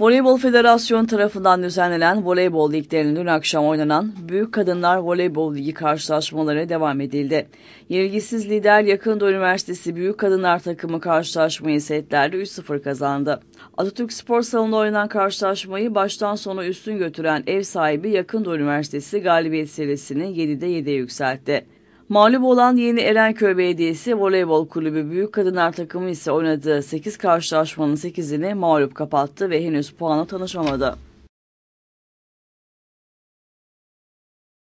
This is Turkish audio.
Voleybol Federasyonu tarafından düzenlenen voleybol liglerinin dün akşam oynanan Büyük Kadınlar Voleybol Ligi karşılaşmaları devam edildi. Yenilgisiz lider Yakın Doğu Üniversitesi Büyük Kadınlar takımı karşılaşmayı setlerde 3-0 kazandı. Atatürk Spor Salonu'nda oynanan karşılaşmayı baştan sona üstün götüren ev sahibi Yakın Doğu Üniversitesi galibiyet serisini 7'de 7'ye yükseltti. Mağlup olan yeni Erenköy Belediyesi Voleybol Kulübü Büyük Kadınlar takımı ise oynadığı 8 karşılaşmanın 8'ini mağlup kapattı ve henüz puana tanışamadı.